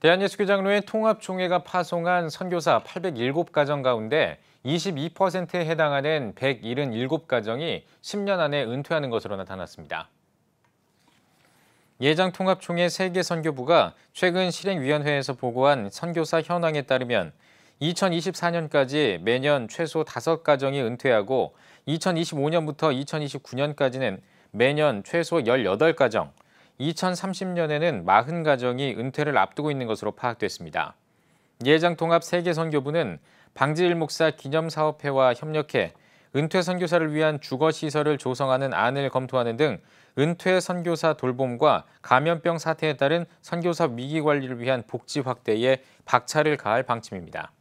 대한예수교장로의 통합총회가 파송한 선교사 807가정 가운데 22%에 해당하는 177가정이 10년 안에 은퇴하는 것으로 나타났습니다. 예장통합총회 세계선교부가 최근 실행위원회에서 보고한 선교사 현황에 따르면 2024년까지 매년 최소 5가정이 은퇴하고 2025년부터 2029년까지는 매년 최소 18가정, 2030년에는 40가정이 은퇴를 앞두고 있는 것으로 파악됐습니다. 예장통합 세계선교부는 방지일 목사 기념사업회와 협력해 은퇴 선교사를 위한 주거시설을 조성하는 안을 검토하는 등 은퇴 선교사 돌봄과 감염병 사태에 따른 선교사 위기관리를 위한 복지 확대에 박차를 가할 방침입니다.